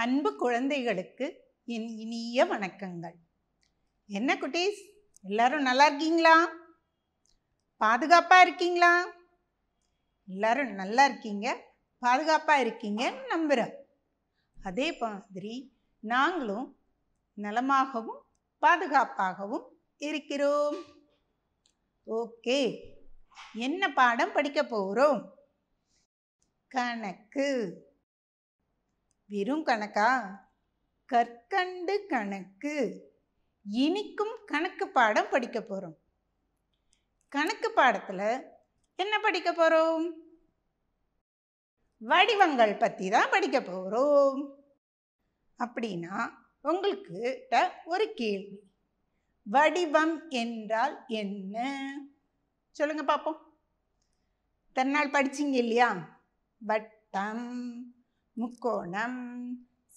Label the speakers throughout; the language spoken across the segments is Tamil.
Speaker 1: அன்பு குழந்தைகளுக்கு என் இனிய வணக்கங்கள் என்ன குட்டீஸ் எல்லாரும் நல்லா இருக்கீங்களா பாதுகாப்பாக இருக்கீங்களா எல்லாரும் நல்லா இருக்கீங்க பாதுகாப்பாக இருக்கீங்கன்னு நம்புகிறேன் அதே மாதிரி நாங்களும் நலமாகவும் பாதுகாப்பாகவும் இருக்கிறோம் ஓகே என்ன பாடம் படிக்க போகிறோம் கணக்கு வெறும் கணக்கா கற்கண்டு கணக்கு இனிக்கும் கணக்கு பாடம் படிக்க போகிறோம் கணக்கு பாடத்தில் என்ன படிக்க போகிறோம் வடிவங்கள் பற்றி தான் படிக்க போகிறோம் அப்படின்னா உங்களுக்கு ஒரு கேள்வி வடிவம் என்றால் என்ன சொல்லுங்கள் பார்ப்போம் தன்னால் படிச்சிங்க இல்லையா வட்டம் முக்கோணம்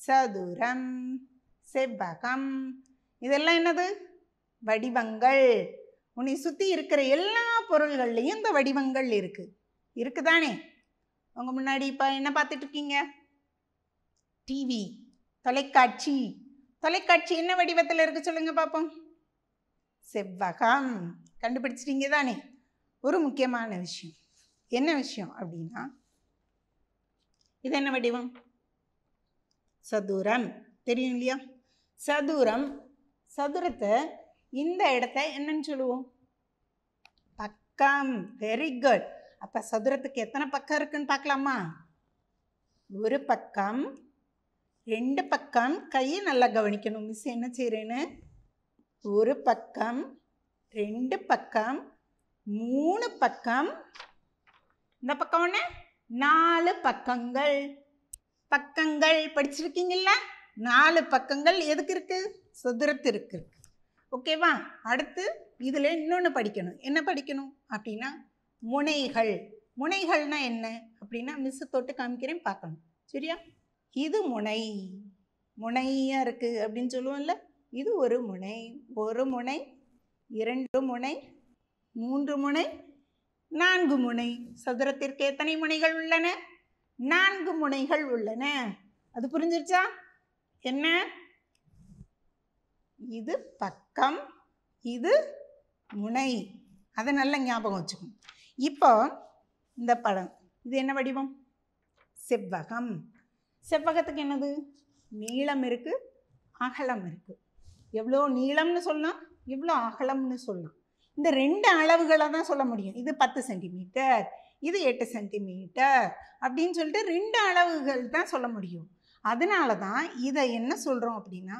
Speaker 1: சதுரம் செவ்வகம் இதெல்லாம் என்னது வடிவங்கள் உன்னை சுற்றி இருக்கிற எல்லா பொருள்கள்லேயும் இந்த வடிவங்கள் இருக்குது இருக்குதானே உங்கள் முன்னாடி இப்போ என்ன பார்த்துட்ருக்கீங்க டிவி தொலைக்காட்சி தொலைக்காட்சி என்ன வடிவத்தில் இருக்குது சொல்லுங்கள் பார்ப்போம் செவ்வகம் கண்டுபிடிச்சிட்டீங்க தானே ஒரு முக்கியமான விஷயம் என்ன விஷயம் அப்படின்னா இது என்ன வடிவம் சதுரம் தெரியும் இல்லையா சதுரம் சதுரத்தை இந்த இடத்த என்னன்னு சொல்லுவோம் பக்கம் வெரி குட் அப்போ சதுரத்துக்கு எத்தனை பக்கம் இருக்குன்னு பார்க்கலாமா ஒரு பக்கம் ரெண்டு பக்கம் கையை நல்லா கவனிக்கணும் மிஸ் என்ன செய்கிறேன்னு ஒரு பக்கம் ரெண்டு பக்கம் மூணு பக்கம் இந்த பக்கம் ஒன்று நாலு பக்கங்கள் பக்கங்கள் படிச்சிருக்கீங்கள நாலு பக்கங்கள் எதுக்கு இருக்குது சதுரத்திற்கு இருக்கு ஓகேவா அடுத்து இதில் இன்னொன்று படிக்கணும் என்ன படிக்கணும் அப்படின்னா முனைகள் முனைகள்னா என்ன அப்படின்னா மிஸ்ஸு தொட்டு காமிக்கிறேன் பார்க்கணும் சரியா இது முனை முனையாக இருக்குது அப்படின்னு சொல்லுவோம்ல இது ஒரு முனை ஒரு முனை இரண்டு முனை மூன்று முனை நான்கு முனை சதுரத்திற்கு எத்தனை முனைகள் உள்ளன நான்கு முனைகள் உள்ளன அது புரிஞ்சிருச்சா என்ன இது பக்கம் இது முனை அதை நல்ல ஞாபகம் வச்சுக்கணும் இப்போ இந்த படம் இது என்ன வடிவம் செவ்வகம் செவ்வகத்துக்கு என்னது நீளம் இருக்குது அகலம் இருக்குது எவ்வளோ நீளம்னு சொல்லலாம் எவ்வளோ அகலம்னு சொல்லலாம் இந்த ரெண்டு அளவுகளை தான் சொல்ல முடியும் இது பத்து சென்டிமீட்டர் இது எட்டு சென்டிமீட்டர் அப்படின்னு சொல்லிட்டு ரெண்டு அளவுகள் தான் சொல்ல முடியும் அதனால தான் இதை என்ன சொல்கிறோம் அப்படின்னா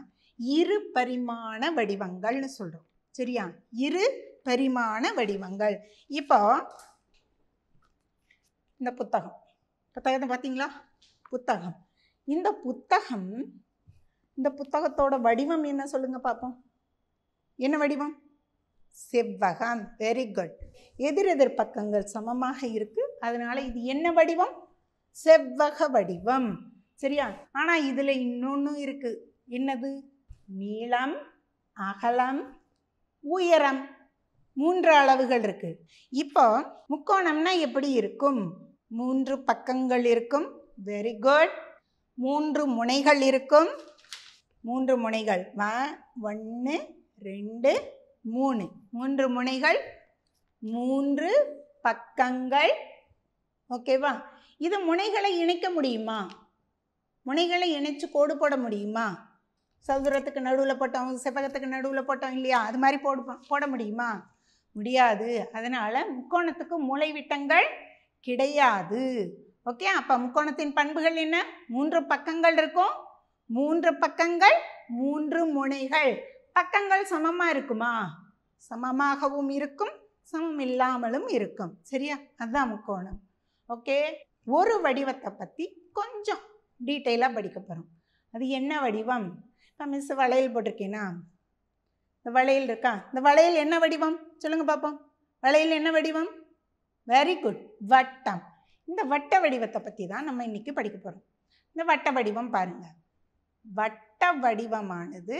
Speaker 1: இரு பரிமாண வடிவங்கள்னு சொல்கிறோம் சரியா இரு பரிமாண வடிவங்கள் இப்போ இந்த புத்தகம் புத்தகத்தை பார்த்தீங்களா புத்தகம் இந்த புத்தகம் இந்த புத்தகத்தோட வடிவம் என்ன சொல்லுங்கள் பார்ப்போம் என்ன வடிவம் செவ்வகம் வெரி குட் எதிரெதிர் பக்கங்கள் சமமாக இருக்குது அதனால் இது என்ன வடிவம் செவ்வக வடிவம் சரியா ஆனால் இதில் இன்னொன்று இருக்குது என்னது நீளம் அகலம் உயரம் மூன்று அளவுகள் இருக்குது இப்போ முக்கோணம்னா எப்படி இருக்கும் மூன்று பக்கங்கள் இருக்கும் வெரி குட் மூன்று முனைகள் இருக்கும் மூன்று முனைகள் ஒன்று ரெண்டு மூணு மூன்று முனைகள் மூன்று பக்கங்கள் ஓகேவா இது முனைகளை இணைக்க முடியுமா முனைகளை இணைச்சு கோடு போட முடியுமா சதுரத்துக்கு நடுவில் போட்டோம் செவ்வகத்துக்கு நடுவில் போட்டோம் இல்லையா அது மாதிரி போடு போட முடியுமா முடியாது அதனால் முக்கோணத்துக்கு மூளை விட்டங்கள் கிடையாது ஓகே அப்போ முக்கோணத்தின் பண்புகள் என்ன மூன்று பக்கங்கள் இருக்கும் மூன்று பக்கங்கள் மூன்று முனைகள் பக்கங்கள் சமமாக இருக்குமா சமமாகவும் இருக்கும் சமம் இல்லாமலும் இருக்கும் சரியா அதுதான் முக்கோணம் ஓகே ஒரு வடிவத்தை பற்றி கொஞ்சம் டீட்டெயிலாக படிக்க போகிறோம் அது என்ன வடிவம் இப்போ மிஸ் வளையல் போட்டிருக்கேனா இந்த வளையல் இருக்கா இந்த வளையல் என்ன வடிவம் சொல்லுங்கள் பார்ப்போம் வளையல் என்ன வடிவம் வெரி குட் வட்டம் இந்த வட்ட வடிவத்தை பற்றி தான் நம்ம இன்றைக்கி படிக்க போகிறோம் இந்த வட்ட வடிவம் பாருங்கள் வட்ட வடிவமானது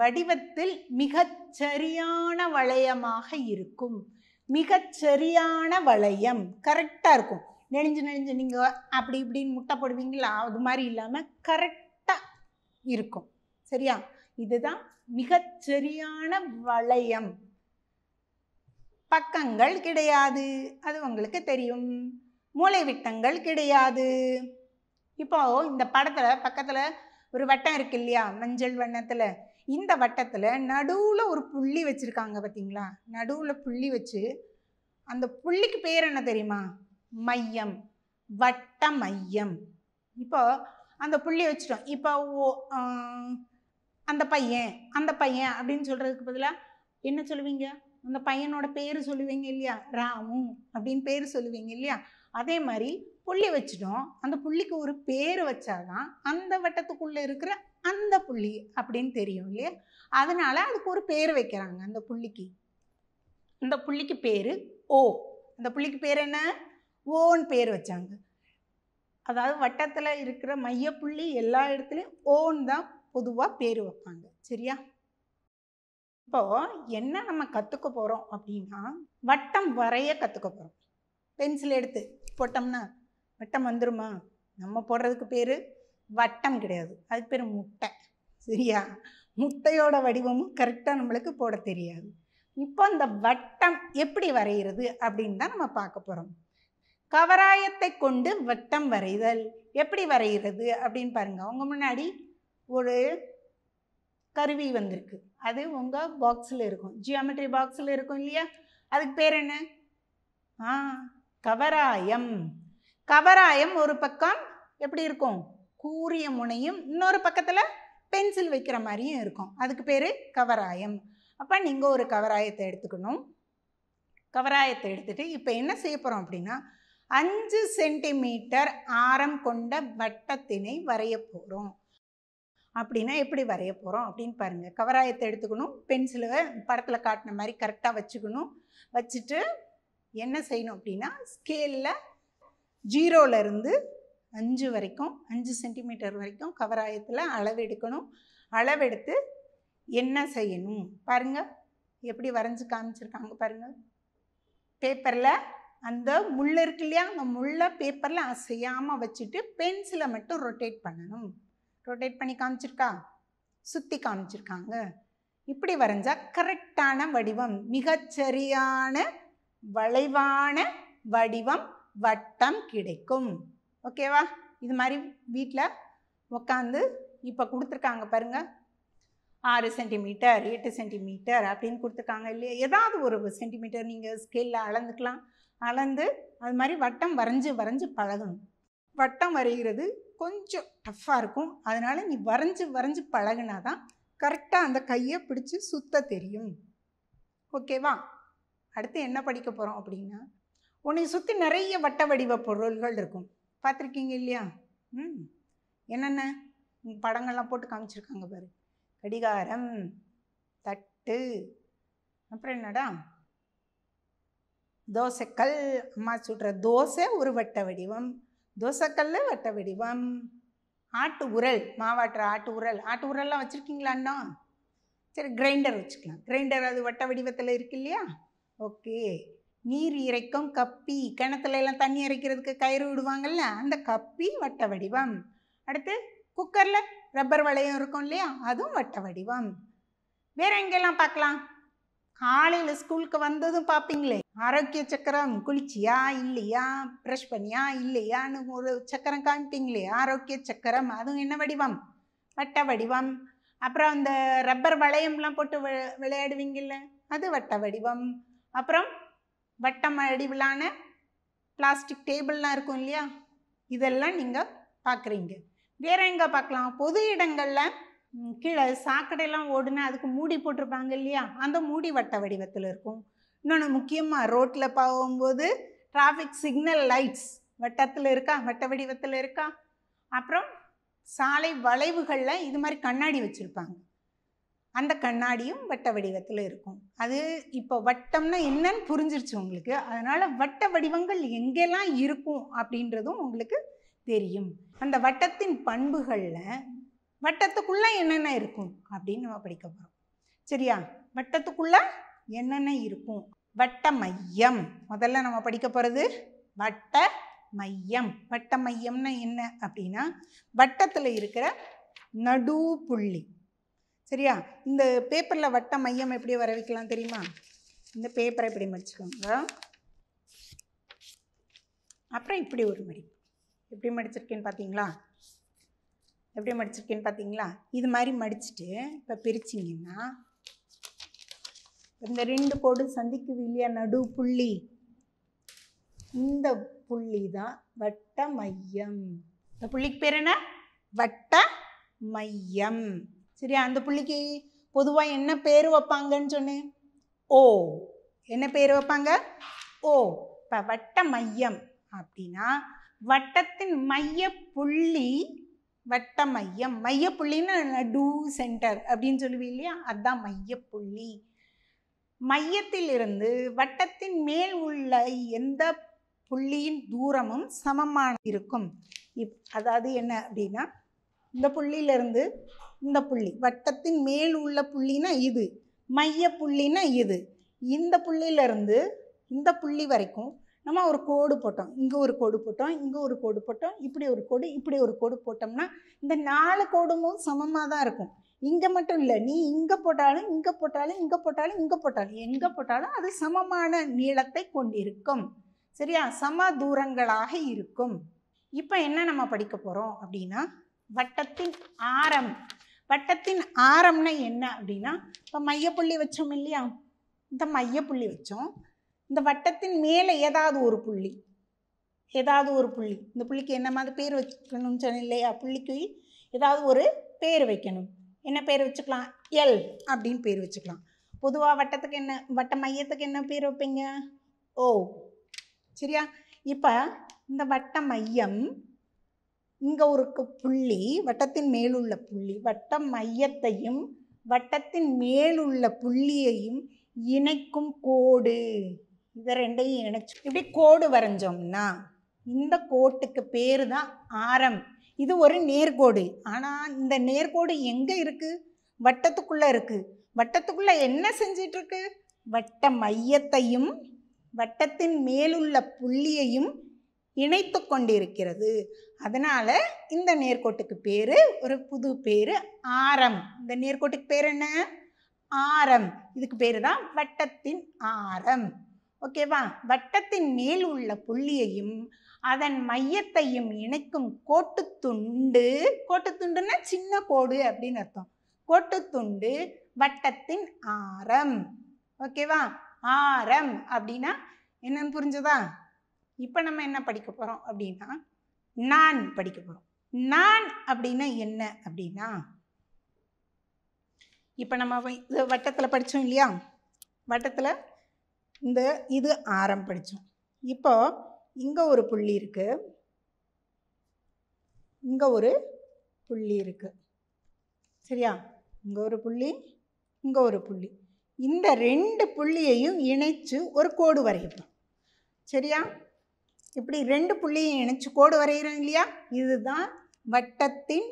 Speaker 1: வடிவத்தில் மிகச் சரியான வளையமாக இருக்கும் மிகச் சரியான வளையம் கரெக்டாக இருக்கும் நெனைஞ்சு நெனைஞ்சு நீங்கள் அப்படி இப்படின்னு முட்டை போடுவீங்களா அது மாதிரி இல்லாமல் கரெக்டாக இருக்கும் சரியா இதுதான் மிகச்சரியான வளையம் பக்கங்கள் கிடையாது அது உங்களுக்கு தெரியும் மூளை கிடையாது இப்போ இந்த படத்தில் பக்கத்தில் ஒரு வட்டம் இருக்கு இல்லையா மஞ்சள் வண்ணத்தில் இந்த வட்டத்தில் நடுவில் ஒரு புள்ளி வச்சுருக்காங்க பார்த்தீங்களா நடுவில் புள்ளி வச்சு அந்த புள்ளிக்கு பேர் என்ன தெரியுமா மையம் வட்ட மையம் இப்போ அந்த புள்ளி வச்சுட்டோம் இப்போ ஓ அந்த பையன் அந்த பையன் அப்படின்னு சொல்கிறதுக்கு பதிலாக என்ன சொல்லுவீங்க அந்த பையனோட பேர் சொல்லுவீங்க இல்லையா ராமு அப்படின்னு பேர் சொல்லுவீங்க இல்லையா அதே மாதிரி புள்ளி வச்சிட்டோம் அந்த புள்ளிக்கு ஒரு பேர் வச்சாதான் அந்த வட்டத்துக்குள்ளே இருக்கிற அந்த புள்ளி அப்படின்னு தெரியும் இல்லையா அதனால் அதுக்கு ஒரு பேர் வைக்கிறாங்க அந்த புள்ளிக்கு அந்த புள்ளிக்கு பேர் ஓ அந்த புள்ளிக்கு பேர் என்ன ஓன்னு பேர் வச்சாங்க அதாவது வட்டத்தில் இருக்கிற மையப்புள்ளி எல்லா இடத்துலையும் ஓன்னு தான் பொதுவாக பேர் வைப்பாங்க சரியா இப்போது என்ன நம்ம கற்றுக்க போகிறோம் அப்படின்னா வட்டம் வரைய கற்றுக்க போகிறோம் பென்சில் எடுத்து போட்டோம்னா வட்டம் வந்துருமா நம்ம போடுறதுக்கு பேர் வட்டம் கிடையாது அதுக்கு பேர் முட்டை சரியா முட்டையோட வடிவமும் கரெக்டாக நம்மளுக்கு போட தெரியாது இப்போ அந்த வட்டம் எப்படி வரைகிறது அப்படின்னு தான் நம்ம பார்க்க போகிறோம் கவராயத்தை கொண்டு வட்டம் வரைதல் எப்படி வரைகிறது அப்படின்னு பாருங்கள் உங்கள் முன்னாடி ஒரு கருவி வந்திருக்கு அது உங்கள் பாக்ஸில் இருக்கும் ஜியோமெட்ரி பாக்ஸில் இருக்கும் இல்லையா அதுக்கு பேர் என்ன ஆ கவராயம் கவராயம் ஒரு பக்கம் எப்படி இருக்கும் கூரிய முனையும் இன்னொரு பக்கத்தில் பென்சில் வைக்கிற மாதிரியும் இருக்கும் அதுக்கு பேர் கவராயம் அப்போ நீங்கள் ஒரு கவராயத்தை எடுத்துக்கணும் கவராயத்தை எடுத்துகிட்டு இப்போ என்ன செய்ய போகிறோம் அப்படின்னா அஞ்சு சென்டிமீட்டர் ஆரம் கொண்ட வட்டத்தினை வரைய போகிறோம் அப்படின்னா எப்படி வரைய போகிறோம் அப்படின்னு பாருங்கள் கவராயத்தை எடுத்துக்கணும் பென்சிலை படத்தில் காட்டின மாதிரி கரெக்டாக வச்சுக்கணும் வச்சுட்டு என்ன செய்யணும் அப்படின்னா ஸ்கேலில் ஜீரோலேருந்து அஞ்சு வரைக்கும் அஞ்சு சென்டிமீட்டர் வரைக்கும் கவராயத்தில் அளவெடுக்கணும் அளவெடுத்து என்ன செய்யணும் பாருங்கள் எப்படி வரைஞ்சி காமிச்சிருக்காங்க பாருங்கள் பேப்பரில் அந்த முள் இருக்கு இல்லையா அந்த முள்ளை பேப்பரில் அசையாமல் வச்சுட்டு பென்சிலை மட்டும் ரொட்டேட் பண்ணணும் ரொட்டேட் பண்ணி காமிச்சிருக்கா சுற்றி காமிச்சிருக்காங்க இப்படி வரைஞ்சால் கரெக்டான வடிவம் மிகச்சரியான வளைவான வடிவம் வட்டம் கிடைக்கும் ஓகேவா இது மாதிரி வீட்டில் உக்காந்து இப்போ கொடுத்துருக்காங்க பாருங்கள் ஆறு சென்டிமீட்டர் எட்டு சென்டிமீட்டர் அப்படின்னு கொடுத்துருக்காங்க இல்லையா ஏதாவது ஒரு சென்டிமீட்டர் நீங்கள் ஸ்கேலில் அளந்துக்கலாம் அளந்து அது மாதிரி வட்டம் வரைஞ்சி வரைஞ்சி பழகணும் வட்டம் வரைகிறது கொஞ்சம் டஃப்பாக இருக்கும் அதனால் நீ வரைஞ்சி வரைஞ்சி பழகினா தான் கரெக்டாக அந்த கையை பிடிச்சி சுத்த தெரியும் ஓகேவா அடுத்து என்ன படிக்க போகிறோம் அப்படின்னா உன்னை சுற்றி நிறைய வட்ட வடிவ பொருள்கள் இருக்கும் பார்த்துருக்கீங்க இல்லையா ம் என்னென்ன படங்கள்லாம் போட்டு காமிச்சிருக்காங்க பாரு கடிகாரம் தட்டு அப்புறம் என்னடா தோசைக்கல் அம்மா சுடுற தோசை ஒரு வட்ட வடிவம் தோசைக்கல் வட்ட வடிவம் ஆட்டு உரல் மாவாட்டுற ஆட்டு உரல் ஆட்டு உரல்லாம் வச்சுருக்கீங்களாண்ணா சரி கிரைண்டர் வச்சுக்கலாம் கிரைண்டர் அது வட்ட வடிவத்தில் இருக்கு இல்லையா ஓகே நீர் இறைக்கும் கப்பி கிணத்துல எல்லாம் தண்ணி இறைக்கிறதுக்கு கயிறு விடுவாங்கல்ல அந்த கப்பி வட்ட வடிவம் அடுத்து குக்கரில் ரப்பர் வளையம் இருக்கும் இல்லையா அதுவும் வட்ட வடிவம் வேற எங்கெல்லாம் பார்க்கலாம் காலையில் ஸ்கூலுக்கு வந்ததும் பார்ப்பீங்களே ஆரோக்கிய சக்கரம் குளிச்சியா இல்லையா ப்ரெஷ் பண்ணியா இல்லையான்னு ஒரு சக்கரம் காமிப்பீங்களே ஆரோக்கிய சக்கரம் அதுவும் என்ன வடிவம் வட்ட வடிவம் அப்புறம் அந்த ரப்பர் வளையம்லாம் போட்டு விளையாடுவீங்கல்ல அது வட்ட வடிவம் அப்புறம் வட்டம் அடிவிலான பிளாஸ்டிக் டேபிள்லாம் இருக்கும் இல்லையா இதெல்லாம் நீங்கள் பார்க்குறீங்க வேற எங்கே பார்க்கலாம் பொது இடங்களில் கீழே சாக்கடையெல்லாம் ஓடுனா அதுக்கு மூடி போட்டிருப்பாங்க இல்லையா அந்த மூடி வட்ட வடிவத்தில் இருக்கும் இன்னொன்று முக்கியமாக ரோட்டில் போகும்போது டிராஃபிக் சிக்னல் லைட்ஸ் வட்டத்தில் இருக்கா வட்ட வடிவத்தில் இருக்கா அப்புறம் சாலை வளைவுகளில் இது மாதிரி கண்ணாடி வச்சுருப்பாங்க அந்த கண்ணாடியும் வட்ட வடிவத்தில் இருக்கும் அது இப்போ வட்டம்னா என்னன்னு புரிஞ்சிருச்சு உங்களுக்கு அதனால் வட்ட வடிவங்கள் எங்கெல்லாம் இருக்கும் அப்படின்றதும் உங்களுக்கு தெரியும் அந்த வட்டத்தின் பண்புகளில் வட்டத்துக்குள்ளே என்னென்ன இருக்கும் அப்படின்னு நம்ம படிக்க போகிறோம் சரியா வட்டத்துக்குள்ளே என்னென்ன இருக்கும் வட்ட மையம் முதல்ல நம்ம படிக்க போகிறது வட்ட மையம் வட்ட மையம்னா என்ன அப்படின்னா வட்டத்தில் இருக்கிற நடு புள்ளி சரியா இந்த பேப்பரில் வட்ட மையம் எப்படி வர வைக்கலாம் தெரியுமா இந்த பேப்பரை இப்படி மடிச்சுக்கோங்க அப்புறம் இப்படி ஒரு மடிப்பு எப்படி மடிச்சிருக்கேன்னு பார்த்தீங்களா எப்படி மடிச்சிருக்கேன்னு பார்த்தீங்களா இது மாதிரி மடிச்சுட்டு இப்போ பிரிச்சிங்கன்னா இந்த ரெண்டு கோடு சந்திக்கு இல்லையா நடு புள்ளி இந்த புள்ளி தான் வட்ட மையம் இந்த புள்ளிக்கு பேர் என்ன வட்ட மையம் சரியா அந்த பிள்ளைக்கு பொதுவாக என்ன பேர் வைப்பாங்கன்னு சொன்னேன் ஓ என்ன பேர் வைப்பாங்க ஓ இப்போ வட்ட மையம் அப்படின்னா வட்டத்தின் மைய புள்ளி வட்ட மையம் மைய புள்ளின்னு நடு சென்டர் அப்படின்னு சொல்லுவீங்க இல்லையா அதுதான் மையத்தில் மையத்திலிருந்து வட்டத்தின் மேல் உள்ள எந்த புள்ளியின் தூரமும் சமமான இருக்கும் இப் அதாவது என்ன அப்படின்னா இந்த புள்ளியிலேருந்து இந்த புள்ளி வட்டத்தின் மேல் உள்ள புள்ளினா இது மைய புள்ளினா இது இந்த புள்ளியிலேருந்து இந்த புள்ளி வரைக்கும் நம்ம ஒரு கோடு போட்டோம் இங்கே ஒரு கோடு போட்டோம் இங்கே ஒரு கோடு போட்டோம் இப்படி ஒரு கோடு இப்படி ஒரு கோடு போட்டோம்னா இந்த நாலு கோடுமும் சமமாக தான் இருக்கும் இங்கே மட்டும் இல்லை நீ இங்கே போட்டாலும் இங்கே போட்டாலும் இங்கே போட்டாலும் இங்கே போட்டாலும் எங்கே போட்டாலும் அது சமமான நீளத்தை கொண்டிருக்கும் சரியா சம தூரங்களாக இருக்கும் இப்போ என்ன நம்ம படிக்க போகிறோம் அப்படின்னா வட்டத்தின் ஆரம் வட்டத்தின் ஆரம்னா என்ன அப்படின்னா இப்போ மையப்புள்ளி வச்சோம் இல்லையா இந்த மையப்புள்ளி வச்சோம் இந்த வட்டத்தின் மேலே ஏதாவது ஒரு புள்ளி ஏதாவது ஒரு புள்ளி இந்த புள்ளிக்கு என்ன மாதிரி பேர் வைக்கணும்னு சொன்ன இல்லையா புள்ளிக்கு ஏதாவது ஒரு பேர் வைக்கணும் என்ன பேர் வச்சுக்கலாம் எல் அப்படின்னு பேர் வச்சுக்கலாம் பொதுவாக வட்டத்துக்கு என்ன வட்ட மையத்துக்கு என்ன பேர் வைப்பீங்க ஓ சரியா இப்போ இந்த வட்ட மையம் இங்கே ஒரு புள்ளி வட்டத்தின் மேலுள்ள புள்ளி வட்டம் மையத்தையும் வட்டத்தின் மேலுள்ள புள்ளியையும் இணைக்கும் கோடு இதை ரெண்டையும் இணைச்சு இப்படி கோடு வரைஞ்சோம்னா இந்த கோட்டுக்கு பேர் தான் ஆரம் இது ஒரு நேர்கோடு ஆனால் இந்த நேர்கோடு எங்கே இருக்குது வட்டத்துக்குள்ளே இருக்குது வட்டத்துக்குள்ளே என்ன செஞ்சிட்ருக்கு வட்ட மையத்தையும் வட்டத்தின் மேலுள்ள புள்ளியையும் இணைத்து கொண்டிருக்கிறது அதனால் இந்த நேர்கோட்டுக்கு பேர் ஒரு புது பேர் ஆரம் இந்த நேர்கோட்டுக்கு பேர் என்ன ஆரம் இதுக்கு பேர் தான் வட்டத்தின் ஆரம் ஓகேவா வட்டத்தின் மேல் உள்ள புள்ளியையும் அதன் மையத்தையும் இணைக்கும் கோட்டுத்துண்டு கோட்டுத்துண்டுன்னா சின்ன கோடு அப்படின்னு அர்த்தம் கோட்டுத்துண்டு வட்டத்தின் ஆரம் ஓகேவா ஆரம் அப்படின்னா என்னன்னு புரிஞ்சதா இப்போ நம்ம என்ன படிக்க போகிறோம் அப்படின்னா நான் படிக்க போகிறோம் நான் அப்படின்னா என்ன அப்படின்னா இப்போ நம்ம இது வட்டத்தில் படித்தோம் இல்லையா வட்டத்தில் இந்த இது ஆரம் படித்தோம் இப்போ இங்கே ஒரு புள்ளி இருக்குது இங்கே ஒரு புள்ளி இருக்குது சரியா இங்கே ஒரு புள்ளி இங்கே ஒரு புள்ளி இந்த ரெண்டு புள்ளியையும் இணைத்து ஒரு கோடு வரைக்கும் சரியா இப்படி ரெண்டு புள்ளியும் இணைச்சு கோடு வரைகிறோம் இல்லையா இதுதான் வட்டத்தின்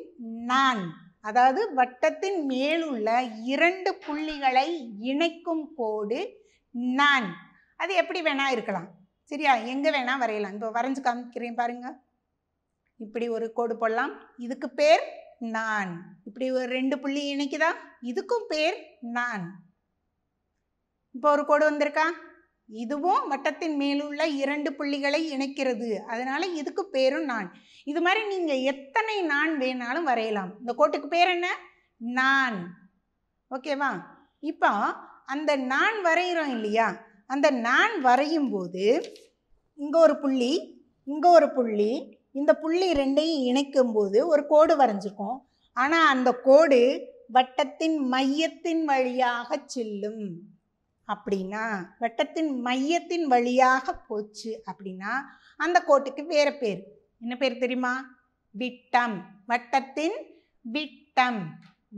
Speaker 1: நான் அதாவது வட்டத்தின் மேலுள்ள இரண்டு புள்ளிகளை இணைக்கும் கோடு நான் அது எப்படி வேணால் இருக்கலாம் சரியா எங்கே வேணால் வரையலாம் இப்போ வரைஞ்சு காமிக்கிறேன் பாருங்க இப்படி ஒரு கோடு போடலாம் இதுக்கு பேர் நான் இப்படி ஒரு ரெண்டு புள்ளி இணைக்குதா இதுக்கும் பேர் நான் இப்போ ஒரு கோடு வந்திருக்கா இதுவும் வட்டத்தின் மேலுள்ள இரண்டு புள்ளிகளை இணைக்கிறது அதனால் இதுக்கு பேரும் நான் இது மாதிரி நீங்கள் எத்தனை நான் வேணாலும் வரையலாம் இந்த கோட்டுக்கு பேர் என்ன நான் ஓகேவா இப்போ அந்த நான் வரைகிறோம் இல்லையா அந்த நான் வரையும் போது இங்கே ஒரு புள்ளி இங்கே ஒரு புள்ளி இந்த புள்ளி ரெண்டையும் இணைக்கும் போது ஒரு கோடு வரைஞ்சிருக்கோம் ஆனால் அந்த கோடு வட்டத்தின் மையத்தின் வழியாக செல்லும் அப்படின்னா வட்டத்தின் மையத்தின் வழியாக போச்சு அப்படின்னா அந்த கோட்டுக்கு வேறு பேர் என்ன பேர் தெரியுமா விட்டம் வட்டத்தின் விட்டம்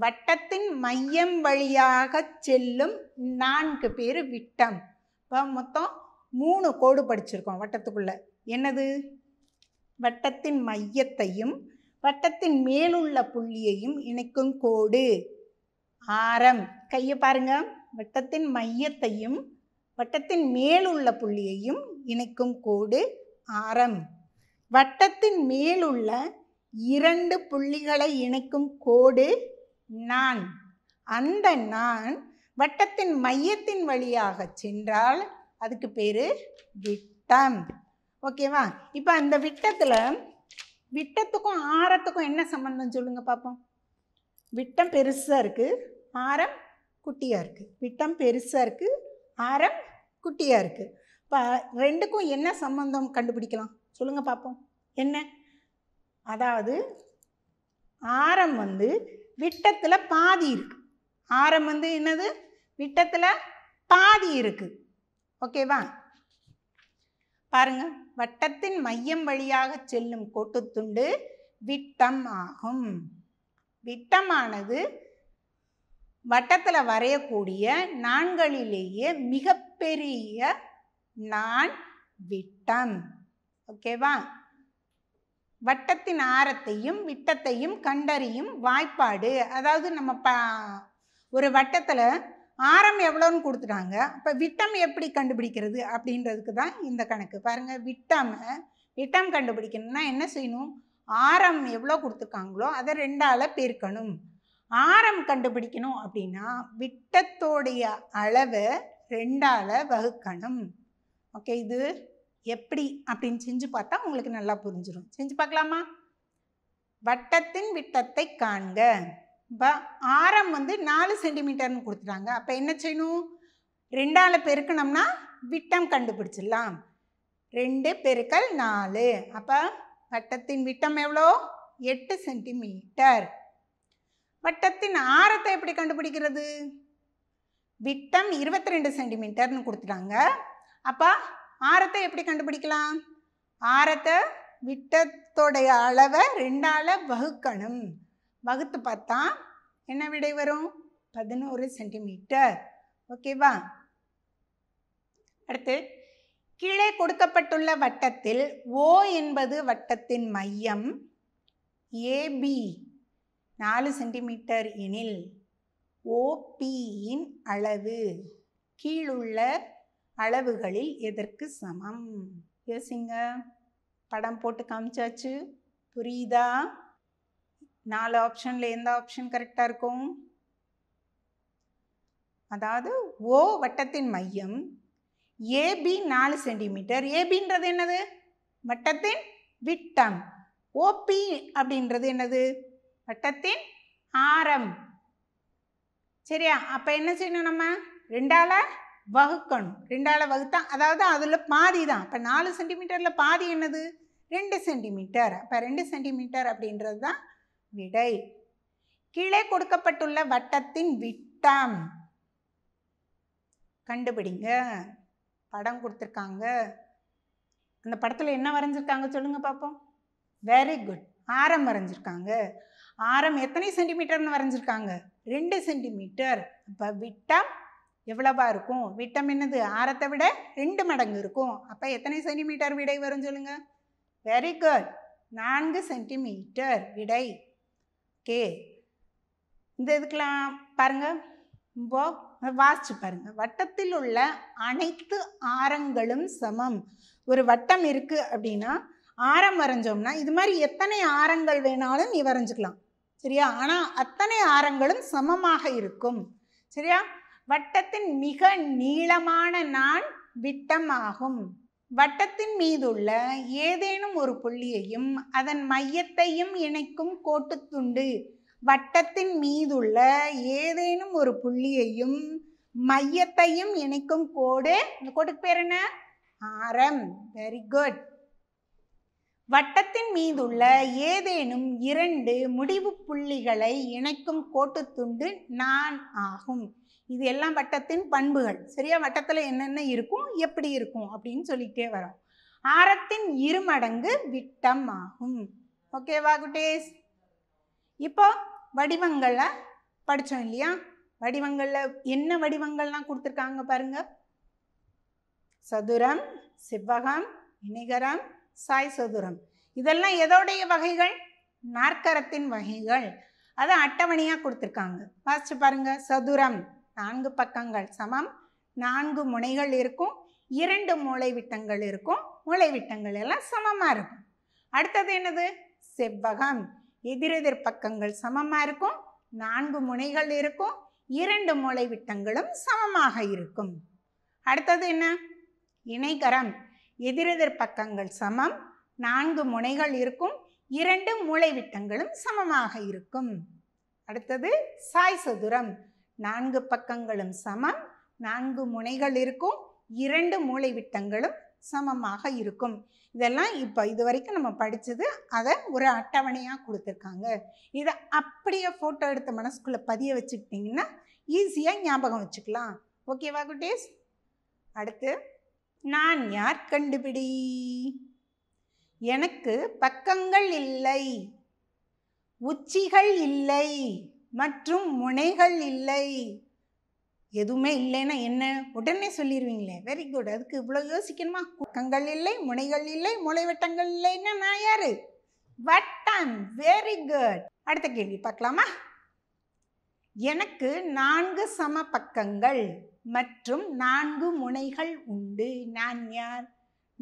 Speaker 1: வட்டத்தின் மையம் வழியாக செல்லும் நான்கு பேர் விட்டம் இப்போ மொத்தம் மூணு கோடு படிச்சிருக்கோம் வட்டத்துக்குள்ளே என்னது வட்டத்தின் மையத்தையும் வட்டத்தின் மேலுள்ள புள்ளியையும் இணைக்கும் கோடு ஆரம் கையை பாருங்கள் வட்டத்தின் மையத்தையும் வட்டத்தின் மேலுள்ள புள்ளியையும் இணைக்கும் கோடு ஆரம் வட்டத்தின் மேலுள்ள இரண்டு புள்ளிகளை இணைக்கும் கோடு நான் அந்த நான் வட்டத்தின் மையத்தின் வழியாக சென்றால் அதுக்கு பேர் விட்டம் ஓகேவா இப்போ அந்த விட்டத்தில் விட்டத்துக்கும் ஆரத்துக்கும் என்ன சம்மந்தம் சொல்லுங்கள் பார்ப்போம் விட்டம் பெருசாக இருக்குது ஆரம் குட்டியாக இருக்குது விட்டம் பெருசாக இருக்குது ஆரம் குட்டியாக இருக்குது இப்போ ரெண்டுக்கும் என்ன சம்பந்தம் கண்டுபிடிக்கலாம் சொல்லுங்கள் பார்ப்போம் என்ன அதாவது ஆரம் வந்து விட்டத்தில் பாதி இருக்குது ஆரம் வந்து என்னது விட்டத்தில் பாதி இருக்குது ஓகேவா பாருங்க வட்டத்தின் மையம் வழியாக செல்லும் கோட்டுத்துண்டு விட்டம் ஆகும் விட்டமானது வட்டத்தில் வரையக்கூடிய நாண்களிலேயே மிகப்பெரிய நான் விட்டம் ஓகேவா வட்டத்தின் ஆரத்தையும் விட்டத்தையும் கண்டறியும் வாய்ப்பாடு அதாவது நம்ம ப ஒரு வட்டத்தில் ஆரம் எவ்வளோன்னு கொடுத்துட்டாங்க அப்போ விட்டம் எப்படி கண்டுபிடிக்கிறது அப்படின்றதுக்கு தான் இந்த கணக்கு பாருங்கள் விட்டம் விட்டம் கண்டுபிடிக்கணும்னா என்ன செய்யணும் ஆரம் எவ்வளோ கொடுத்துருக்காங்களோ அதை ரெண்டால் பெருக்கணும் ஆரம் கண்டுபிடிக்கணும் அப்படின்னா விட்டத்தோடைய அளவு ரெண்டால் வகுக்கணும் ஓகே இது எப்படி அப்படின்னு செஞ்சு பார்த்தா உங்களுக்கு நல்லா புரிஞ்சிடும் செஞ்சு பார்க்கலாமா வட்டத்தின் விட்டத்தை காண்க இப்போ ஆரம் வந்து நாலு சென்டிமீட்டர்னு கொடுத்துட்டாங்க அப்போ என்ன செய்யணும் ரெண்டால் பெருக்கணும்னா விட்டம் கண்டுபிடிச்சிடலாம் ரெண்டு பெருக்கல் நாலு அப்போ வட்டத்தின் விட்டம் எவ்வளோ எட்டு சென்டிமீட்டர் வட்டத்தின் ஆரத்தை எப்படி கண்டுபிடிக்கிறது விட்டம் இருபத்தி ரெண்டு சென்டிமீட்டர்னு கொடுத்துட்டாங்க அப்போ ஆரத்தை எப்படி கண்டுபிடிக்கலாம் ஆரத்தை விட்டத்தோடைய அளவை ரெண்டால் வகுக்கணும் வகுத்து பார்த்தா என்ன விடை வரும் பதினோரு சென்டிமீட்டர் ஓகேவா அடுத்து கீழே கொடுக்கப்பட்டுள்ள வட்டத்தில் ஓ என்பது வட்டத்தின் மையம் ஏபி நாலு சென்டிமீட்டர் எனில் ஓபியின் அளவு கீழுள்ள அளவுகளில் எதற்கு சமம் யோசிங்க படம் போட்டு காமிச்சாச்சு புரியுதா நாலு ஆப்ஷனில் எந்த ஆப்ஷன் கரெக்டாக இருக்கும் அதாவது ஓ வட்டத்தின் மையம் ஏபி நாலு சென்டிமீட்டர் ஏபின்றது என்னது வட்டத்தின் விட்டம் ஓபி அப்படின்றது என்னது வட்டத்தின் ஆரம் சரியா அப்போ என்ன செய்யணும் நம்ம ரெண்டால் வகுக்கணும் ரெண்டால் வகுத்தா அதாவது அதில் பாதி தான் இப்போ நாலு சென்டிமீட்டரில் பாதி என்னது ரெண்டு சென்டிமீட்டர் அப்போ ரெண்டு சென்டிமீட்டர் அப்படின்றது தான் விடை கீழே கொடுக்கப்பட்டுள்ள வட்டத்தின் விட்டம் கண்டுபிடிங்க படம் கொடுத்துருக்காங்க அந்த படத்தில் என்ன வரைஞ்சிருக்காங்க சொல்லுங்கள் பார்ப்போம் வெரி குட் ஆரம் வரைஞ்சிருக்காங்க ஆரம் எத்தனை சென்டிமீட்டர்னு வரைஞ்சிருக்காங்க ரெண்டு சென்டிமீட்டர் இப்போ விட்டம் எவ்வளவா இருக்கும் விட்டம் என்னது ஆரத்தை விட ரெண்டு மடங்கு இருக்கும் அப்போ எத்தனை சென்டிமீட்டர் விடை வரும் சொல்லுங்க வெரி குட் நான்கு சென்டிமீட்டர் விடை கே இந்த இதுக்கெலாம் பாருங்கள் இப்போ வாசிச்சு பாருங்கள் வட்டத்தில் உள்ள அனைத்து ஆரங்களும் சமம் ஒரு வட்டம் இருக்குது அப்படின்னா ஆரம் வரைஞ்சோம்னா இது மாதிரி எத்தனை ஆரங்கள் வேணாலும் நீ வரைஞ்சிக்கலாம் சரியா ஆனால் அத்தனை ஆரங்களும் சமமாக இருக்கும் சரியா வட்டத்தின் மிக நீளமான நான் விட்டம் ஆகும் வட்டத்தின் மீதுள்ள ஏதேனும் ஒரு புள்ளியையும் அதன் மையத்தையும் இணைக்கும் கோட்டு துண்டு வட்டத்தின் மீதுள்ள ஏதேனும் ஒரு புள்ளியையும் மையத்தையும் இணைக்கும் கோடு இந்த கோட்டுக்கு பேர் என்ன ஆரம் வெரி குட் வட்டத்தின் மீதுள்ள ஏதேனும் இரண்டு முடிவு புள்ளிகளை இணைக்கும் கோட்டுத்துண்டு நான் ஆகும் இது எல்லாம் வட்டத்தின் பண்புகள் சரியா வட்டத்தில் என்னென்ன இருக்கும் எப்படி இருக்கும் அப்படின்னு சொல்லிகிட்டே வரோம் ஆரத்தின் இருமடங்கு விட்டம் ஆகும் ஓகேவா குட்டேஸ் இப்போ வடிவங்களை படித்தோம் இல்லையா வடிவங்களில் என்ன வடிவங்கள்லாம் கொடுத்துருக்காங்க பாருங்கள் சதுரம் செவ்வகம் வினிகரம் சாய் சதுரம் இதெல்லாம் எதோடைய வகைகள் நாற்கரத்தின் வகைகள் அதை அட்டவணையாக கொடுத்துருக்காங்க ஃபஸ்ட்டு பாருங்கள் சதுரம் நான்கு பக்கங்கள் சமம் நான்கு முனைகள் இருக்கும் இரண்டு மூளைவிட்டங்கள் இருக்கும் மூளைவிட்டங்கள் எல்லாம் சமமாக இருக்கும் அடுத்தது என்னது செவ்வகம் எதிரெதிர் பக்கங்கள் சமமாக இருக்கும் நான்கு முனைகள் இருக்கும் இரண்டு மூளைவிட்டங்களும் சமமாக இருக்கும் அடுத்தது என்ன இணைகரம் எதிரெதிர் பக்கங்கள் சமம் நான்கு முனைகள் இருக்கும் இரண்டு மூளைவிட்டங்களும் சமமாக இருக்கும் அடுத்தது சாய் சதுரம் நான்கு பக்கங்களும் சமம் நான்கு முனைகள் இருக்கும் இரண்டு மூளைவிட்டங்களும் சமமாக இருக்கும் இதெல்லாம் இப்போ இது வரைக்கும் நம்ம படித்தது அதை ஒரு அட்டவணையாக கொடுத்துருக்காங்க இதை அப்படியே ஃபோட்டோ எடுத்து மனசுக்குள்ளே பதிய வச்சுக்கிட்டிங்கன்னா ஈஸியாக ஞாபகம் வச்சுக்கலாம் ஓகேவா குட்டீஸ் அடுத்து நான் யார் கண்டுபிடி எனக்கு பக்கங்கள் இல்லை உச்சிகள் இல்லை மற்றும் முனைகள் இல்லை எதுவுமே இல்லைன்னா என்ன உடனே சொல்லிடுவீங்களே வெரி குட் அதுக்கு இவ்வளோ யோசிக்கணுமா பக்கங்கள் இல்லை முனைகள் இல்லை முளைவட்டங்கள் இல்லைன்னா நான் யார் வட்டம் வெரி குட் அடுத்த கேள்வி பார்க்கலாமா எனக்கு நான்கு சம பக்கங்கள் மற்றும் நான்கு முனைகள் உண்டு நான் யார்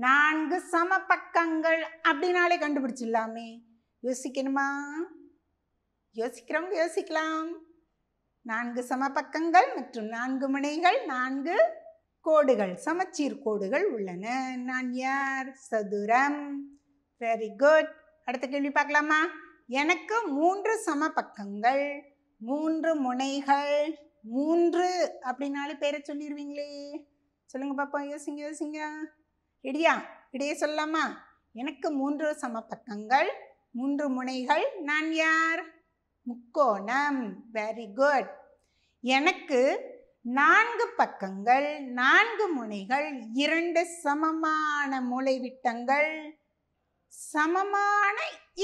Speaker 1: நான்கு சம பக்கங்கள் அப்படின்னாலே கண்டுபிடிச்சிடலாமே யோசிக்கணுமா யோசிக்கிறவங்க யோசிக்கலாம் நான்கு சம பக்கங்கள் மற்றும் நான்கு முனைகள் நான்கு கோடுகள் சமச்சீர் கோடுகள் உள்ளன நான் யார் சதுரம் வெரி குட் அடுத்த கேள்வி பார்க்கலாமா எனக்கு மூன்று சம பக்கங்கள் மூன்று முனைகள் மூன்று அப்படின்னாலும் பேரை சொல்லிடுவீங்களே சொல்லுங்க பாப்பா யோசிங்க யோசிங்க இடியா இடையே சொல்லலாமா எனக்கு மூன்று சமபக்கங்கள் மூன்று முனைகள் நான் யார் முக்கோணம் வெரி குட் எனக்கு நான்கு பக்கங்கள் நான்கு முனைகள் இரண்டு சமமான மூளைவிட்டங்கள் சமமான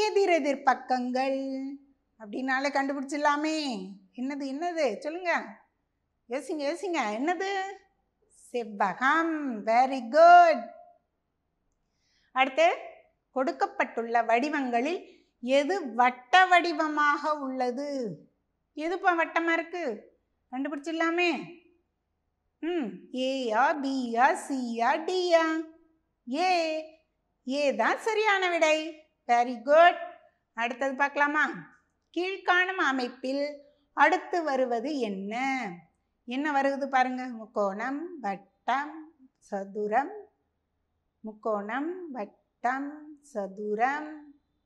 Speaker 1: எதிரெதிர் பக்கங்கள் அப்படின்னால கண்டுபிடிச்சிடலாமே என்னது என்னது சொல்லுங்க யோசிங்க யோசிங்க என்னது செவ்வகம் வெரி குட் அடுத்து கொடுக்கப்பட்டுள்ள வடிவங்களில் எது வட்ட வடிவமாக உள்ளது எது வட்டமாக இருக்குது கண்டுபிடிச்சிடலாமே ம் ஏயா பியா சியா டியா ஏ ஏ தான் சரியான விடை வெரி குட் அடுத்தது பார்க்கலாமா கீழ்காணும் அமைப்பில் அடுத்து வருவது என்ன என்ன வருவது பாருங்க முக்கோணம் வட்டம் சதுரம் முக்கோணம் வட்டம் சதுரம்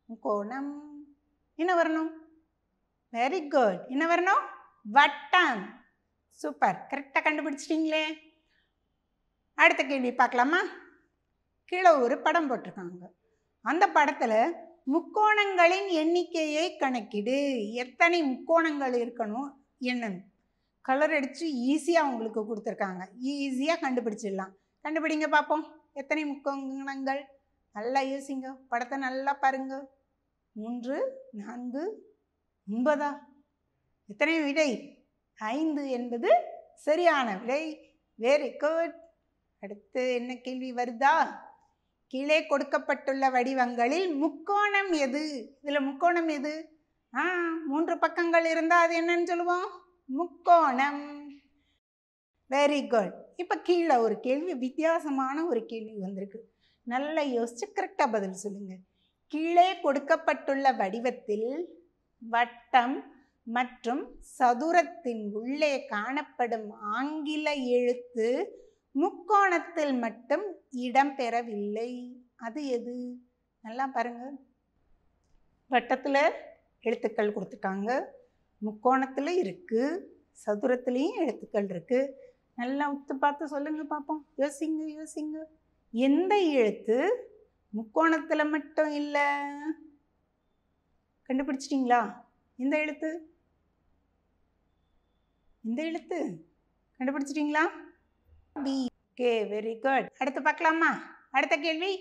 Speaker 1: முக்கோணம் என்ன வரணும் வெரி குட் என்ன வரணும் வட்டம் சூப்பர் கரெக்டாக கண்டுபிடிச்சிட்டிங்களே அடுத்த கேள்வி பார்க்கலாமா கீழே ஒரு படம் போட்டிருக்காங்க அந்த படத்தில் முக்கோணங்களின் எண்ணிக்கையை கணக்கிடு எத்தனை முக்கோணங்கள் இருக்கணும் என்னன்னு கலர் அடித்து ஈஸியாக உங்களுக்கு கொடுத்துருக்காங்க ஈஸியாக கண்டுபிடிச்சிடலாம் கண்டுபிடிங்க பார்ப்போம் எத்தனை முக்கோணங்கள் நல்லா யோசிங்க படத்தை நல்லா பாருங்க மூன்று நான்கு ஒன்பதா எத்தனை விடை ஐந்து என்பது சரியான விடை வெரி குட் அடுத்து என்ன கேள்வி வருதா கீழே கொடுக்கப்பட்டுள்ள வடிவங்களில் முக்கோணம் எது இதில் முக்கோணம் எது ஆ மூன்று பக்கங்கள் இருந்தால் அது என்னன்னு சொல்லுவோம் முக்கோணம் வெரி குட் இப்போ கீழே ஒரு கேள்வி வித்தியாசமான ஒரு கேள்வி வந்திருக்கு நல்லா யோசிச்சு கரெக்டாக பதில் சொல்லுங்கள் கீழே கொடுக்கப்பட்டுள்ள வடிவத்தில் வட்டம் மற்றும் சதுரத்தின் உள்ளே காணப்படும் ஆங்கில எழுத்து முக்கோணத்தில் மட்டும் இடம்பெறவில்லை அது எது நல்லா பாருங்கள் வட்டத்தில் எழுத்துக்கள் கொடுத்துட்டாங்க முக்கோணத்தில் இருக்குது சதுரத்துலேயும் எழுத்துக்கள் இருக்குது நல்லா உத்து பார்த்து சொல்லுங்கள் பார்ப்போம் யோசிங்க யோசிங்க எந்த எழுத்து முக்கோணத்தில் மட்டும் இல்லை கண்டுபிடிச்சிட்டிங்களா இந்த எழுத்து இந்த எழுத்து கண்டுபிடிச்சிட்டிங்களா பி கே வெரி குட் அடுத்து பார்க்கலாமா அடுத்த கேள்வி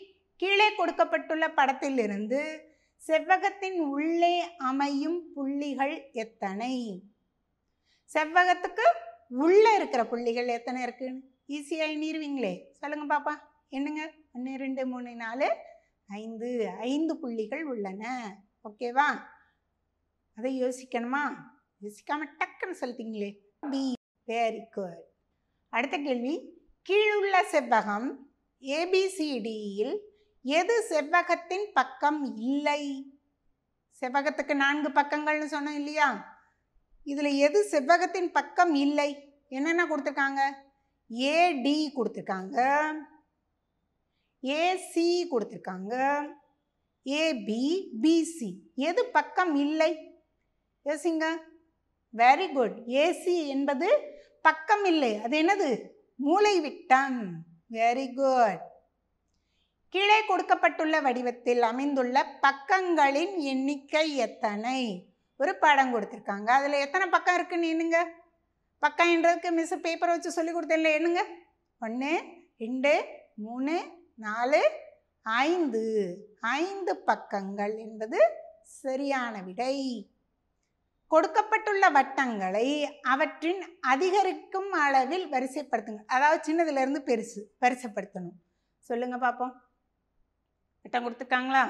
Speaker 1: கீழே கொடுக்கப்பட்டுள்ள படத்திலிருந்து செவ்வகத்தின் உள்ளே அமையும் புள்ளிகள் எத்தனை செவ்வகத்துக்கு உள்ளே இருக்கிற புள்ளிகள் எத்தனை இருக்குன்னு ஈஸியாக நீர்வீங்களே சொல்லுங்கள் பாப்பா என்னங்க ஒன்று ரெண்டு மூணு நாலு ஐந்து ஐந்து புள்ளிகள் உள்ளன ஓகேவா அதை யோசிக்கணுமா யோசிக்காமல் டக்குன்னு சொல்லிட்டீங்களே பி வெரி குட் அடுத்த கேள்வி கீழுள்ள செவ்வகம் ஏபிசிடியில் எது செவ்வகத்தின் பக்கம் இல்லை செவ்வகத்துக்கு நான்கு பக்கங்கள்னு சொன்னோம் இல்லையா இதில் எது செவ்வகத்தின் பக்கம் இல்லை என்னென்ன கொடுத்துருக்காங்க ஏடி கொடுத்துருக்காங்க ஏசி கொடுத்துருக்காங்க ஏபி பிசி எது பக்கம் இல்லை யோசிங்க வெரி குட் ஏசி என்பது பக்கம் இல்லை அது என்னது மூளை விட்டம் வெரி குட் கீழே கொடுக்கப்பட்டுள்ள வடிவத்தில் அமைந்துள்ள பக்கங்களின் எண்ணிக்கை எத்தனை ஒரு பாடம் கொடுத்துருக்காங்க அதில் எத்தனை பக்கம் இருக்குன்னு என்னங்க பக்கம் என்றதுக்கு மிஸ் பேப்பரை வச்சு சொல்லி கொடுத்தல என்னங்க ஒன்று ரெண்டு மூணு நாலு ஐந்து ஐந்து பக்கங்கள் என்பது சரியான விடை கொடுக்கப்பட்டுள்ள வட்டங்களை அவற்றின் அதிகரிக்கும் அளவில் வரிசைப்படுத்துங்க அதாவது சின்னதுலேருந்து பெருசு வரிசைப்படுத்தணும் சொல்லுங்கள் பார்ப்போம் வட்டம் கொடுத்துருக்காங்களா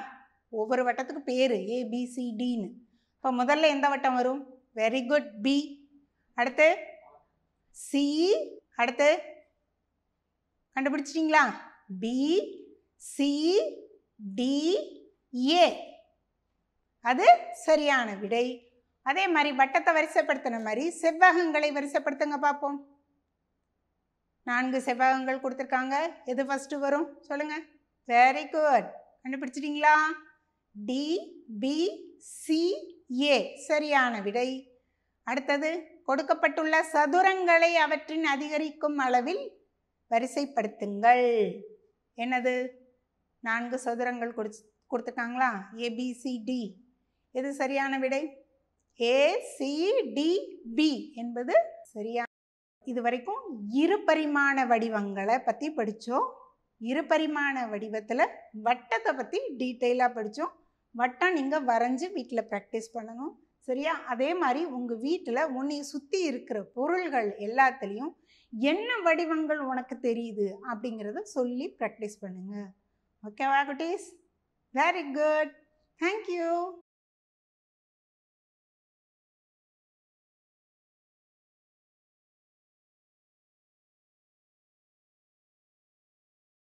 Speaker 1: ஒவ்வொரு வட்டத்துக்கு பேர் ஏபிசிடின்னு இப்போ முதல்ல எந்த வட்டம் வரும் வெரி குட் பி அடுத்து சி அடுத்து கண்டுபிடிச்சிட்டிங்களா B C D A e. அது சரியான விடை அதே மாதிரி வட்டத்தை வரிசைப்படுத்தின மாதிரி செவ்வகங்களை வரிசைப்படுத்துங்க பார்ப்போம் நான்கு செவ்வகங்கள் கொடுத்துருக்காங்க எது ஃபஸ்ட்டு வரும் சொல்லுங்கள் வெரி குட் கண்டுபிடிச்சிட்டிங்களா டி பி சி ஏ சரியான விடை அடுத்தது கொடுக்கப்பட்டுள்ள சதுரங்களை அவற்றின் அதிகரிக்கும் அளவில் வரிசைப்படுத்துங்கள் என்னது நான்கு சதுரங்கள் கொடுத்து கொடுத்துருக்காங்களா ஏபிசிடி எது சரியான விடை ஏசிடிபி என்பது சரியா இது வரைக்கும் இரு பரிமாண வடிவங்களை பற்றி படித்தோம் இரு பரிமாண வடிவத்தில் வட்டத்தை பற்றி டீட்டெயிலாக படித்தோம் வட்டம் நீங்கள் வரைஞ்சி வீட்டில் ப்ராக்டிஸ் பண்ணணும் சரியா அதே மாதிரி உங்கள் வீட்டில் உன்னை சுற்றி இருக்கிற பொருள்கள் எல்லாத்துலேயும் என்ன வடிவங்கள் உனக்கு தெரியுது அப்படிங்கிறத சொல்லி ப்ராக்டிஸ் பண்ணுங்கள் ஓகேவா குட்டீஸ் வெரி குட் தேங்க்யூ